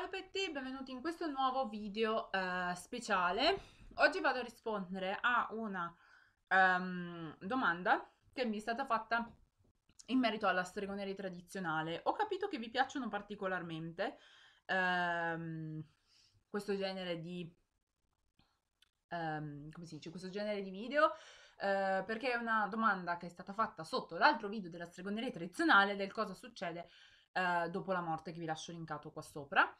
Ciao a tutti e benvenuti in questo nuovo video eh, speciale. Oggi vado a rispondere a una um, domanda che mi è stata fatta in merito alla stregoneria tradizionale. Ho capito che vi piacciono particolarmente um, questo genere di... Um, come si dice? Questo genere di video Uh, perché è una domanda che è stata fatta sotto l'altro video della stregoneria tradizionale del cosa succede eh, dopo la morte che vi lascio linkato qua sopra.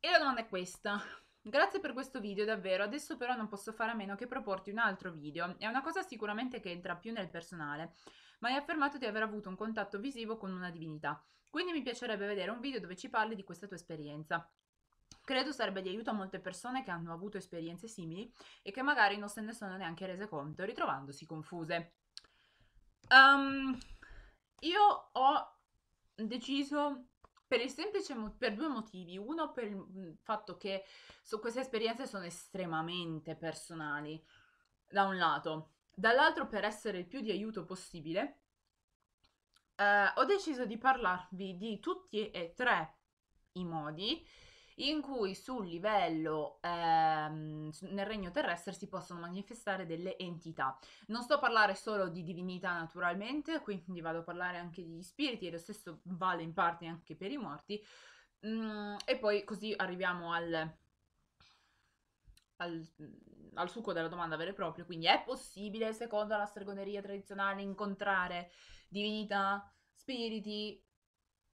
E la domanda è questa. Grazie per questo video davvero, adesso però non posso fare a meno che proporti un altro video. È una cosa sicuramente che entra più nel personale, ma hai affermato di aver avuto un contatto visivo con una divinità. Quindi mi piacerebbe vedere un video dove ci parli di questa tua esperienza. Credo sarebbe di aiuto a molte persone che hanno avuto esperienze simili e che magari non se ne sono neanche rese conto, ritrovandosi confuse. Um, io ho deciso per, il semplice, per due motivi. Uno per il mhmm, fatto che so, queste esperienze sono estremamente personali, da un lato. Dall'altro per essere il più di aiuto possibile, eh, ho deciso di parlarvi di tutti e tre i modi in cui sul livello ehm, nel regno terrestre si possono manifestare delle entità. Non sto a parlare solo di divinità naturalmente, quindi vado a parlare anche di spiriti e lo stesso vale in parte anche per i morti. Mm, e poi così arriviamo al, al, mm, al, succo della domanda vera e propria, quindi è possibile, secondo la stregoneria tradizionale, incontrare divinità, spiriti,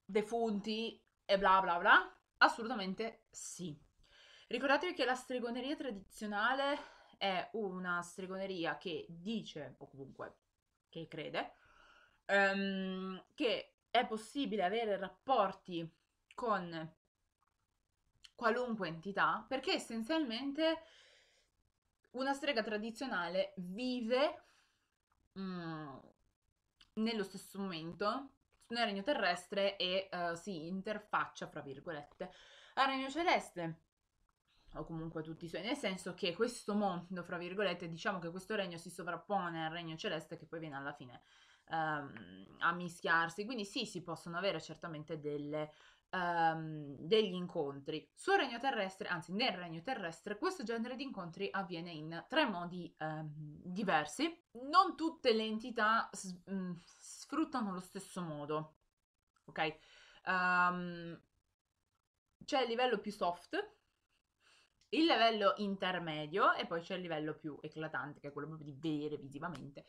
defunti e bla bla bla? Assolutamente sì. Ricordatevi che la stregoneria tradizionale è una stregoneria che dice, o comunque che crede, um, che è possibile avere rapporti con qualunque entità, perché essenzialmente una strega tradizionale vive mm, nello stesso momento nel regno terrestre e uh, si interfaccia, fra virgolette, al regno celeste o comunque tutti i suoi, nel senso che questo mondo, fra virgolette, diciamo che questo regno si sovrappone al regno celeste che poi viene alla fine um, a mischiarsi, quindi sì, si possono avere certamente delle, um, degli incontri. Sul regno terrestre, anzi nel regno terrestre, questo genere di incontri avviene in tre modi um, diversi. Non tutte le entità... S- mm, sfruttano allo stesso modo. Ok? Um, c'è il livello più soft, il livello intermedio e poi c'è il livello più eclatante, che è quello proprio di vedere visivamente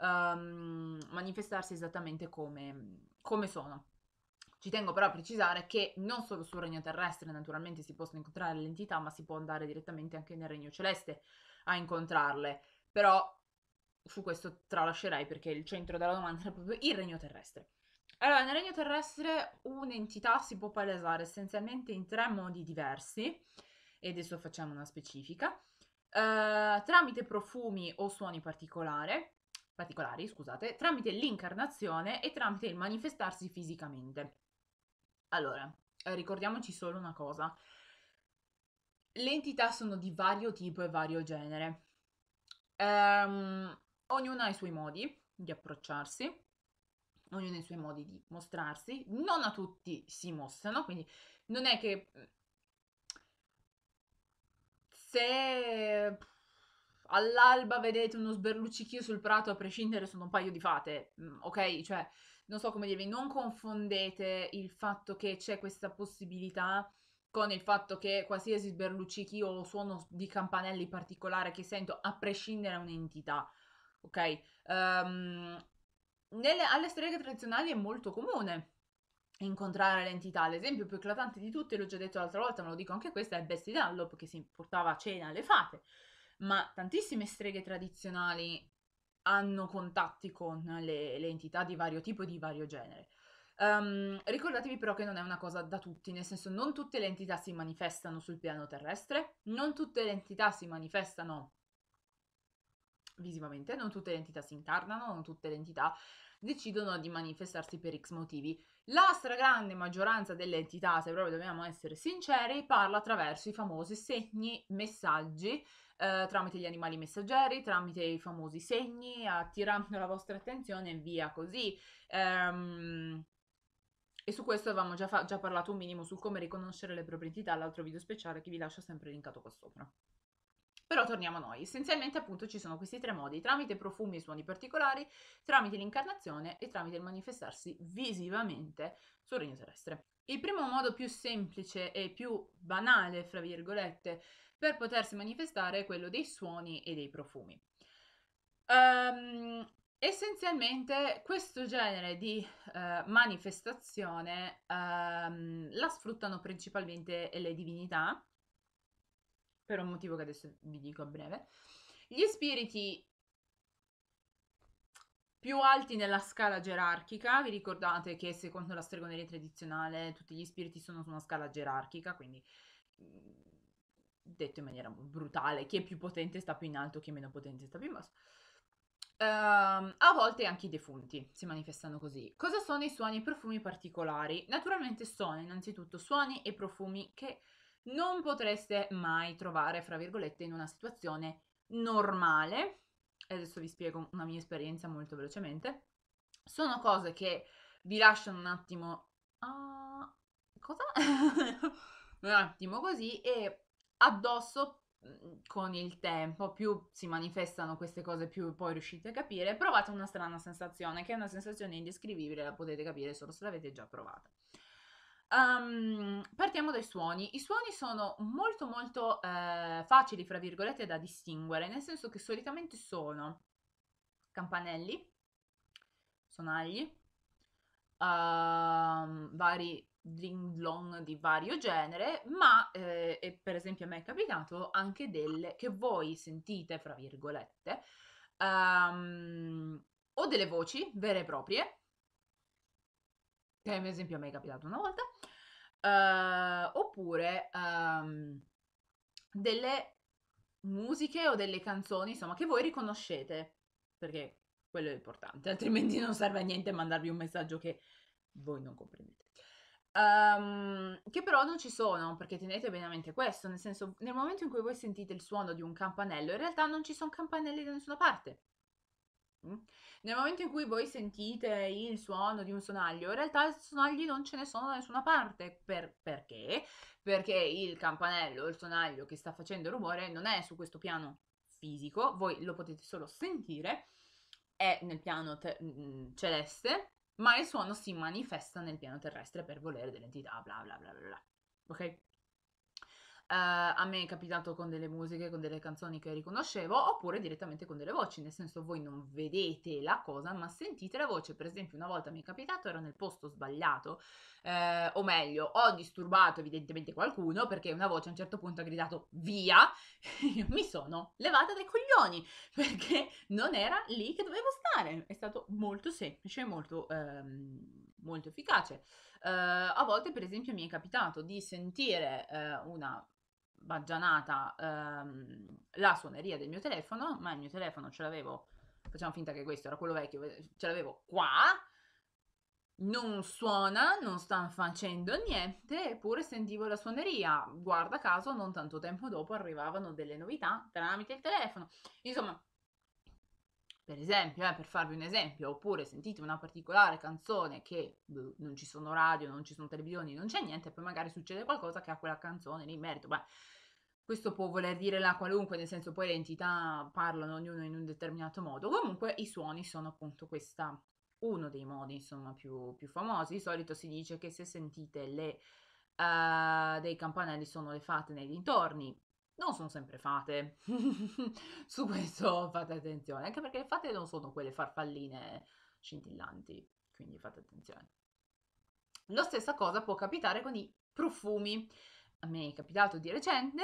um, manifestarsi esattamente come, come sono. Ci tengo però a precisare che non solo sul regno terrestre naturalmente si possono incontrare le entità, ma si può andare direttamente anche nel regno celeste a incontrarle. Però su questo tralascerei perché il centro della domanda era proprio il regno terrestre. Allora, nel regno terrestre un'entità si può palesare essenzialmente in tre modi diversi, e adesso facciamo una specifica, eh, tramite profumi o suoni particolari, particolari, scusate, tramite l'incarnazione e tramite il manifestarsi fisicamente. Allora, eh, ricordiamoci solo una cosa. Le entità sono di vario tipo e vario genere. Um, Ognuno ha i suoi modi di approcciarsi, ognuno ha i suoi modi di mostrarsi, non a tutti si mostrano, quindi non è che mm, se all'alba vedete uno sberluccichio sul prato, a prescindere sono un paio di fate, mm, ok? Cioè, non so come dirvi, non confondete il fatto che c'è questa possibilità con il fatto che qualsiasi sberluccichio o suono di campanelli particolare che sento, a prescindere da un'entità, ok? Um, nelle, alle streghe tradizionali è molto comune incontrare l'entità. L'esempio più eclatante di tutti, l'ho già detto l'altra volta, ma lo dico anche questa, è Bessie Dallop che si portava a cena alle fate. Ma tantissime streghe tradizionali hanno contatti con le, le entità di vario tipo e di vario genere. Um, ricordatevi però che non è una cosa da tutti, nel senso non tutte le entità si manifestano sul piano terrestre, non tutte le entità si manifestano visivamente, non tutte le entità si incarnano, non tutte le entità decidono di manifestarsi per X motivi. La stragrande maggioranza delle entità, se proprio dobbiamo essere sinceri, parla attraverso i famosi segni, messaggi, eh, tramite gli animali messaggeri, tramite i famosi segni, attirando la vostra attenzione e via così. Ehm, e su questo avevamo già, già parlato un minimo su come riconoscere le proprie entità, l'altro video speciale che vi lascio sempre linkato qua sopra. Però torniamo a noi. Essenzialmente appunto ci sono questi tre modi, tramite profumi e suoni particolari, tramite l'incarnazione e tramite il manifestarsi visivamente sul regno terrestre. Il primo modo più semplice e più banale, fra virgolette, per potersi manifestare è quello dei suoni e dei profumi. Um, essenzialmente questo genere di uh, manifestazione um, la sfruttano principalmente le divinità per un motivo che adesso vi dico a breve. Gli spiriti più alti nella scala gerarchica, vi ricordate che secondo la stregoneria tradizionale tutti gli spiriti sono su una scala gerarchica, quindi mm, detto in maniera brutale, chi è più potente sta più in alto, chi è meno potente sta più in basso. Um, a volte anche i defunti si manifestano così. Cosa sono i suoni e i profumi particolari? Naturalmente sono innanzitutto suoni e profumi che non potreste mai trovare, fra virgolette, in una situazione normale. adesso vi spiego una mia esperienza molto velocemente. Sono cose che vi lasciano un attimo... Uh, cosa? un attimo così e addosso mm, con il tempo più si manifestano queste cose più poi riuscite a capire provate una strana sensazione che è una sensazione indescrivibile la potete capire solo se l'avete già provata Um, partiamo dai suoni. I suoni sono molto molto eh, facili, fra virgolette, da distinguere, nel senso che solitamente sono campanelli, sonagli, uh, vari dling di vario genere, ma eh, per esempio a me è capitato anche delle che voi sentite, fra virgolette, um, o delle voci vere e proprie, che ad esempio a me è capitato una volta, uh, oppure um, delle musiche o delle canzoni, insomma, che voi riconoscete, perché quello è importante, altrimenti non serve a niente mandarvi un messaggio che voi non comprendete. Um, che però non ci sono, perché tenete bene a mente questo, nel senso, nel momento in cui voi sentite il suono di un campanello, in realtà non ci sono campanelli da nessuna parte. Mm? Nel momento in cui voi sentite il suono di un sonaglio, in realtà i sonagli non ce ne sono da nessuna parte. Per, perché? Perché il campanello, il sonaglio che sta facendo rumore non è su questo piano fisico, voi lo potete solo sentire, è nel piano te- mm, mm, celeste, ma il suono si manifesta nel piano terrestre per volere dell'entità, bla bla bla bla. bla. Ok? Eh, a me è capitato con delle musiche, con delle canzoni che riconoscevo, oppure direttamente con delle voci, nel senso voi non vedete la cosa, ma sentite la voce. Per esempio, una volta mi è capitato, ero nel posto sbagliato, eh, o meglio, ho disturbato evidentemente qualcuno perché una voce a un certo punto ha gridato via, io mi sono levata dai coglioni perché non era lì che dovevo stare. È stato molto semplice, molto, ehm, molto efficace. Eh, a volte, per esempio, mi è capitato di sentire eh, una baggianata ehm, la suoneria del mio telefono, ma il mio telefono ce l'avevo, facciamo finta che questo era quello vecchio, eh, ce l'avevo qua, non suona, non sta facendo niente, eppure sentivo la suoneria. Guarda caso, non tanto tempo dopo arrivavano delle novità tramite il telefono. Insomma, per esempio, eh, per farvi un esempio, oppure sentite una particolare canzone che boh, non ci sono radio, non ci sono televisioni, non c'è niente, poi magari succede qualcosa che ha quella canzone lì in merito. Beh, questo può voler dire la qualunque, nel senso poi le entità parlano ognuno in un determinato modo. Comunque i suoni sono appunto questa, uno dei modi insomma più, più famosi. Di solito si dice che se sentite le, uh, dei campanelli sono le fate nei dintorni, non sono sempre fate. Su questo fate attenzione, anche perché le fate non sono quelle farfalline scintillanti, quindi fate attenzione. La stessa cosa può capitare con i profumi. A me è capitato di recente,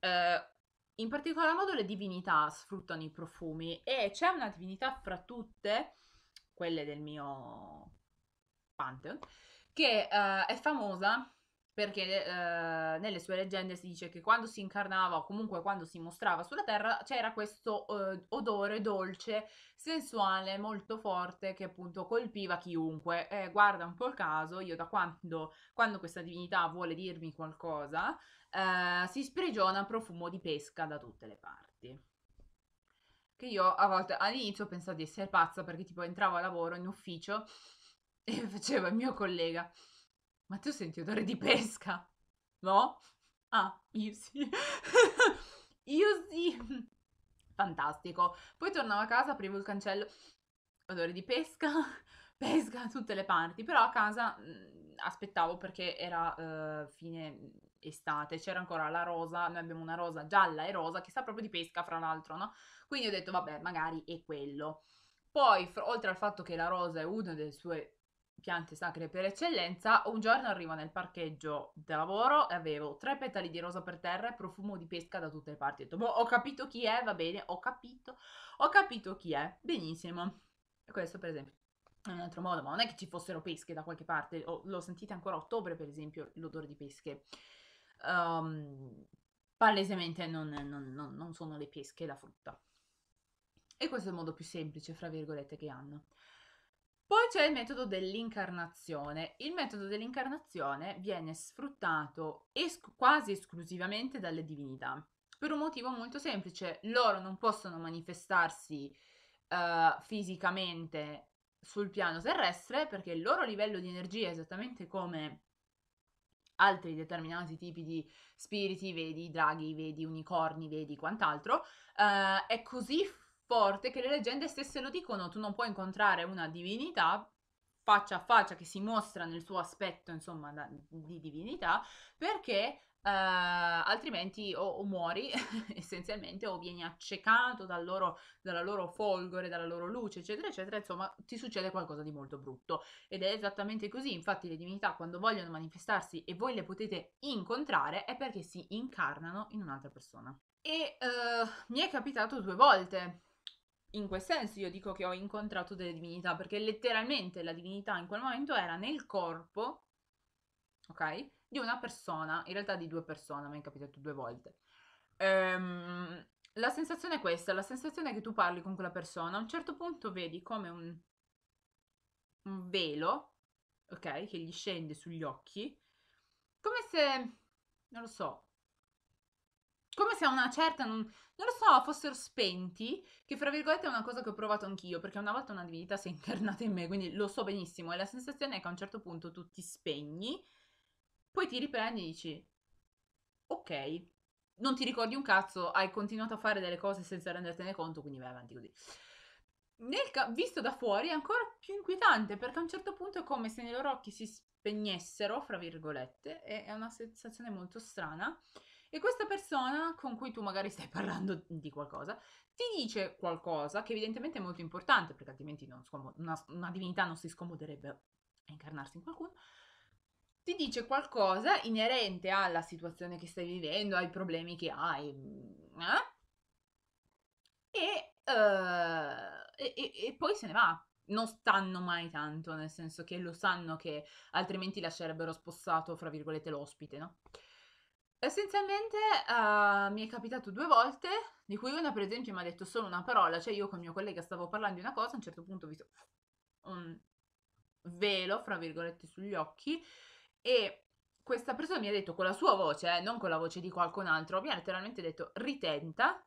eh, in particolar modo le divinità sfruttano i profumi e c'è una divinità fra tutte, quelle del mio Pantheon, che eh, è famosa perché eh, nelle sue leggende si dice che quando si incarnava o comunque quando si mostrava sulla terra c'era questo eh, odore dolce, sensuale, molto forte che appunto colpiva chiunque. Eh, guarda un po' il caso, io da quando, quando questa divinità vuole dirmi qualcosa, eh, si sprigiona profumo di pesca da tutte le parti che io a volte all'inizio pensavo di essere pazza perché tipo entravo a lavoro in ufficio e faceva il mio collega ma tu senti odore di pesca? No? Ah, io sì. io sì. Fantastico. Poi tornavo a casa, aprivo il cancello. Odore di pesca, pesca da tutte le parti. Però a casa mh, mm, aspettavo perché era uh, fine estate, c'era ancora la rosa, noi abbiamo una rosa gialla e rosa che sa proprio di pesca, fra l'altro, no? Quindi ho detto, vabbè, magari è quello. Poi, fra, oltre al fatto che la rosa è una delle sue piante sacre per eccellenza, un giorno arrivo nel parcheggio da lavoro e avevo tre petali di rosa per terra e profumo di pesca da tutte le parti. Ho detto, boh, ho capito chi è, va bene, ho capito, ho capito chi è, benissimo. E questo per esempio è un altro modo, ma non è che ci fossero pesche da qualche parte, oh, lo sentite ancora a ottobre per esempio, l'odore di pesche. Um, palesemente non, non, non, non sono le pesche, la frutta. E questo è il modo più semplice, fra virgolette, che hanno. Poi c'è il metodo dell'incarnazione. Il metodo dell'incarnazione viene sfruttato esc- quasi esclusivamente dalle divinità, per un motivo molto semplice. Loro non possono manifestarsi uh, fisicamente sul piano terrestre perché il loro livello di energia, esattamente come altri determinati tipi di spiriti, vedi draghi, vedi unicorni, vedi quant'altro, uh, è così forte che le leggende stesse lo dicono, tu non puoi incontrare una divinità faccia a faccia che si mostra nel suo aspetto, insomma, da, di divinità, perché Uh, altrimenti o, o muori essenzialmente o vieni accecato dal loro, dalla loro folgore, dalla loro luce, eccetera, eccetera, insomma ti succede qualcosa di molto brutto. Ed è esattamente così, infatti le divinità quando vogliono manifestarsi e voi le potete incontrare è perché si incarnano in un'altra persona. E uh, mi è capitato due volte in quel senso io dico che ho incontrato delle divinità, perché letteralmente la divinità in quel momento era nel corpo, ok? Di una persona, in realtà di due persone, mi è capitato due volte. Ehm, la sensazione è questa, la sensazione è che tu parli con quella persona, a un certo punto vedi come un, un velo, ok? Che gli scende sugli occhi, come se, non lo so, siccome siamo una certa, non, non, lo so, fossero spenti, che fra virgolette è una cosa che ho provato anch'io, perché una volta una divinità si è internata in me, quindi lo so benissimo, e la sensazione è che a un certo punto tu ti spegni, poi ti riprendi e dici, ok, non ti ricordi un cazzo, hai continuato a fare delle cose senza rendertene conto, quindi vai avanti così. Ca- visto da fuori è ancora più inquietante perché a un certo punto è come se nei loro occhi si spegnessero, fra virgolette, e è una sensazione molto strana e questa persona con cui tu magari stai parlando di qualcosa ti dice qualcosa che evidentemente è molto importante perché altrimenti scom- una, una divinità non si scomoderebbe a incarnarsi in qualcuno ti dice qualcosa inerente alla situazione che stai vivendo, ai problemi che hai. Mm, eh? E, uh, e, e, poi se ne va. Non stanno mai tanto, nel senso che lo sanno che altrimenti lascerebbero spossato, fra virgolette, l'ospite, no? Essenzialmente uh, mi è capitato due volte, di cui una per esempio mi ha detto solo una parola, cioè io con il mio collega stavo parlando di una cosa, a un certo punto ho visto un velo, fra virgolette, sugli occhi e questa persona mi ha detto con la sua voce, eh, non con la voce di qualcun altro, mi ha letteralmente detto ritenta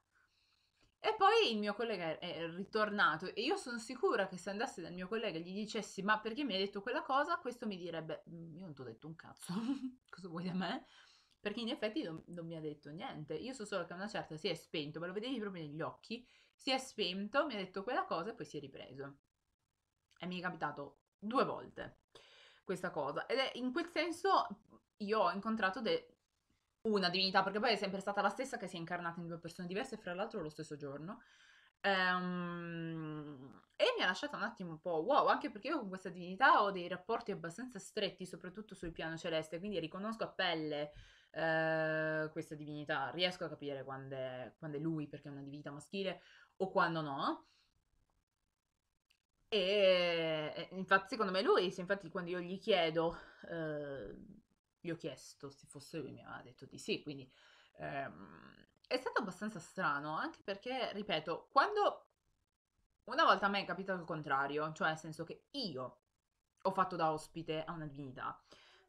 e poi il mio collega è ritornato e io sono sicura che se andassi dal mio collega e gli dicessi ma perché mi hai detto quella cosa, questo mi direbbe mm, io non ti ho detto un cazzo, cosa vuoi da me? perché in effetti non, non, mi ha detto niente. Io so solo che a una certa si è spento, ma lo vedevi proprio negli occhi, si è spento, mi ha detto quella cosa e poi si è ripreso. E mi è capitato due volte questa cosa. Ed è in quel senso io ho incontrato de- una divinità, perché poi è sempre stata la stessa che si è incarnata in due persone diverse, fra l'altro lo stesso giorno. Um, e mi ha lasciato un attimo un po' wow, anche perché io con questa divinità ho dei rapporti abbastanza stretti, soprattutto sul piano celeste, quindi riconosco a pelle eh, questa divinità, riesco a capire quando è, quando è lui perché è una divinità maschile o quando no. E infatti, secondo me, lui, se infatti quando io gli chiedo, eh, gli ho chiesto se fosse lui, mi ha detto di sì. Quindi ehm, è stato abbastanza strano, anche perché, ripeto, quando una volta a me è capitato il contrario, cioè nel senso che io ho fatto da ospite a una divinità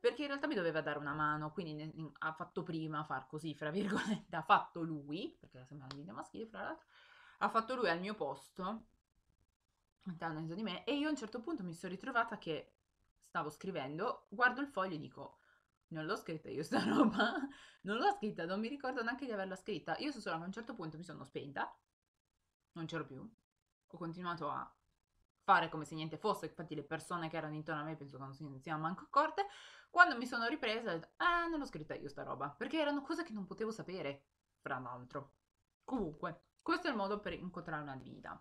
perché in realtà mi doveva dare una mano, quindi ne, ne, ha fatto prima far così, fra virgolette, ha fatto lui, perché era sempre una linea maschile, fra l'altro, ha fatto lui al mio posto, intanto dentro di me, e io a un certo punto mi sono ritrovata che stavo scrivendo, guardo il foglio e dico, non l'ho scritta io sta roba, non l'ho scritta, non mi ricordo neanche di averla scritta, io so solo che a un certo punto mi sono spenta, non c'ero più, ho continuato a fare come se niente fosse, infatti le persone che erano intorno a me penso che non si siano manco accorte, quando mi sono ripresa ho detto, ah, non l'ho scritta io sta roba, perché erano cose che non potevo sapere, fra l'altro. Comunque, questo è il modo per incontrare una divina.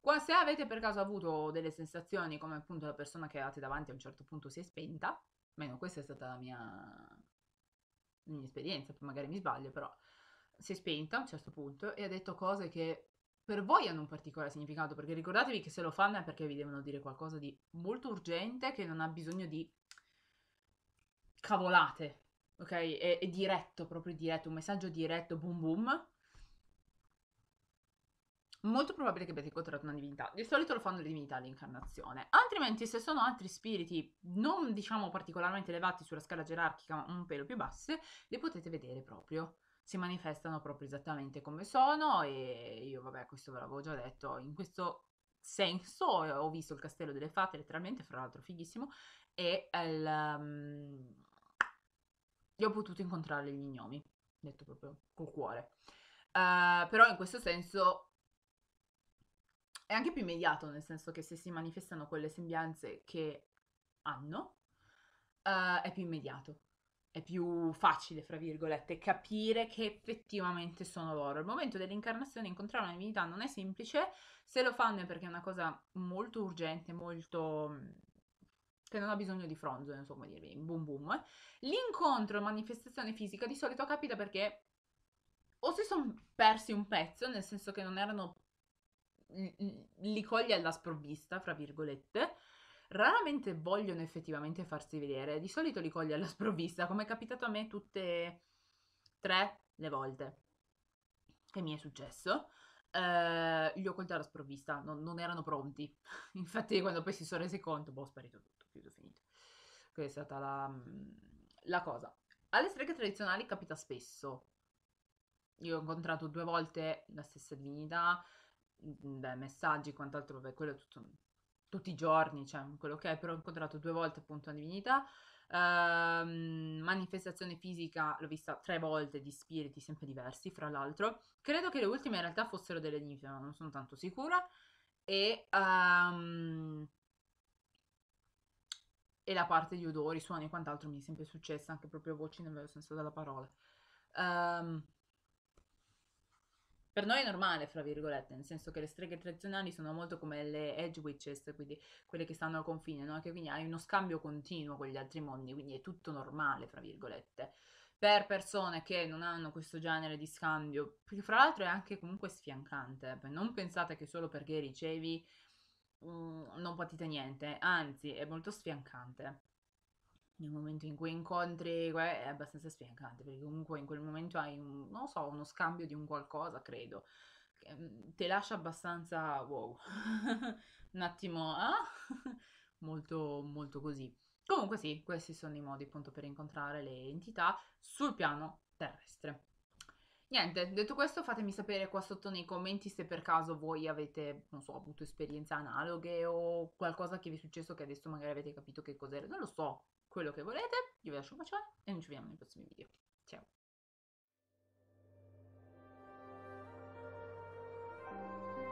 Qua, Se avete per caso avuto delle sensazioni come appunto la persona che avevate davanti a un certo punto si è spenta, meno questa è stata la mia, la mia esperienza, magari mi sbaglio, però si è spenta a un certo punto e ha detto cose che per voi hanno un particolare significato, perché ricordatevi che se lo fanno è perché vi devono dire qualcosa di molto urgente che non ha bisogno di cavolate, ok? È, è diretto, proprio diretto, un messaggio diretto, boom boom. Molto probabile che abbiate incontrato una divinità. Di solito lo fanno le divinità all'incarnazione. Altrimenti, se sono altri spiriti non diciamo particolarmente elevati sulla scala gerarchica, ma un pelo più basse, li potete vedere proprio si manifestano proprio esattamente come sono e io vabbè questo ve l'avevo già detto in questo senso eh, ho visto il castello delle fate letteralmente fra l'altro fighissimo e il, um, ehm, io ho potuto incontrare gli gnomi detto proprio col cuore uh, però in questo senso è anche più immediato nel senso che se si manifestano quelle sembianze che hanno uh, è più immediato è più facile, fra virgolette, capire che effettivamente sono loro. Il momento dell'incarnazione, incontrare una divinità non è semplice, se lo fanno è perché è una cosa molto urgente, molto che non ha bisogno di fronzo, insomma, dirvi, boom boom. Eh. L'incontro, manifestazione fisica, di solito capita perché o si sono persi un pezzo, nel senso che non erano li coglie alla sprovvista, fra virgolette, raramente vogliono effettivamente farsi vedere, di solito li coglie alla sprovvista, come è capitato a me tutte e tre le volte che mi è successo. Eh, li ho colti alla sprovvista, non, non, erano pronti. Infatti, quando poi si sono resi conto, boh, sparito tutto, chiuso, finito. Questa è stata la, mm, la cosa. Alle streghe tradizionali capita spesso. Io ho incontrato due volte la stessa divinità, mm, beh, messaggi, quant'altro, beh, quello è tutto tutti i giorni, cioè mm, quello che è, però ho incontrato due volte appunto una divinità. Um, manifestazione fisica l'ho vista tre volte di spiriti sempre diversi, fra l'altro. Credo che le ultime in realtà fossero delle ninfe, ma non sono tanto sicura. E, um, e la parte di odori, suoni e quant'altro mi è sempre successa, anche proprio voci nel vero senso della parola. Um, per noi è normale, fra virgolette, nel senso che le streghe tradizionali sono molto come le edge witches, quindi quelle che stanno al confine, no? che quindi hai uno scambio continuo con gli altri mondi, quindi è tutto normale, fra virgolette. Per persone che non hanno questo genere di scambio, che fra l'altro è anche comunque sfiancante, eh. non pensate che solo perché ricevi mh, mm, non patite niente, anzi è molto sfiancante nel momento in cui incontri è abbastanza spiegante perché comunque in quel momento hai un, non so, uno scambio di un qualcosa, credo. Mm, ti lascia abbastanza wow. un attimo, eh? molto, molto così. Comunque sì, questi sono i modi appunto per incontrare le entità sul piano terrestre. Niente, detto questo fatemi sapere qua sotto nei commenti se per caso voi avete, non so, avuto esperienze analoghe o qualcosa che vi è successo che adesso magari avete capito che cos'era, non lo so, quello che volete, io vi lascio un bacione e noi ci vediamo nei prossimi video. Ciao! thank you